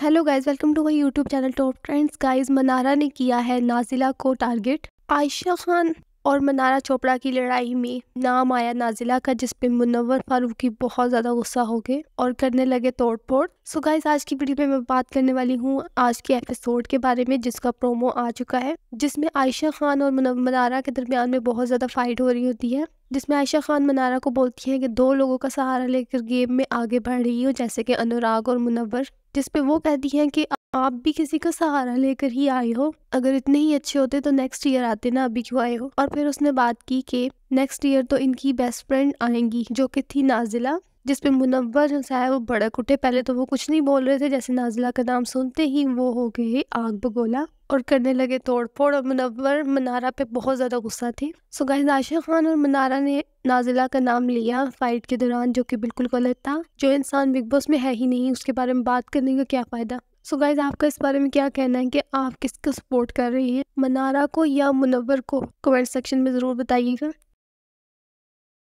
hello guys welcome to my YouTube channel top trends guys मनारा ने किया है नाजिला को टारगेट आयशा खान और मनारा चोपड़ा की लड़ाई में नाम आया नाजिला का जिसपे मुनवर फारूकी बहुत ज़्यादा गुस्सा हो गए और करने लगे तोड़ फोड़ सो गाइज आज की वीडियो में मैं बात करने वाली हूँ आज के एपिसोड के बारे में जिसका प्रोमो आ चुका है जिसमें आयशा खान और मनारा के दरमियान में बहुत ज़्यादा फाइट हो रही होती है जिसमें आयशा ख़ान मनारा को बोलती हैं कि दो लोगों का सहारा लेकर गेम में आगे बढ़ रही हो जैसे कि अनुराग और मुनवर जिसपे वो कहती हैं कि आप भी किसी का सहारा लेकर ही आए हो अगर इतने ही अच्छे होते तो नेक्स्ट ईयर आते ना अभी क्यों आए हो और फिर उसने बात की कि नेक्स्ट ईयर तो इनकी बेस्ट फ्रेंड आएंगी जो कि थी नाजिला जिसपे मुनवर जो है वो भड़क उठे पहले तो वो कुछ नहीं बोल रहे थे जैसे नाजिला का नाम सुनते ही वो हो गए आग बगोला और करने लगे तोड़ फोड़ और मुनवर मनारा पे बहुत ज़्यादा गुस्सा थी सो गाइज आशा खान और मनारा ने नाजिला का नाम लिया फाइट के दौरान जो कि बिल्कुल गलत था जो इंसान बिग बॉस में है ही नहीं उसके बारे में बात करने का क्या फ़ायदा सो so गाइज आपका इस बारे में क्या कहना है कि आप किसका सपोर्ट कर रही हैं मनारा को या मुनवर को कमेंट सेक्शन में ज़रूर बताइएगा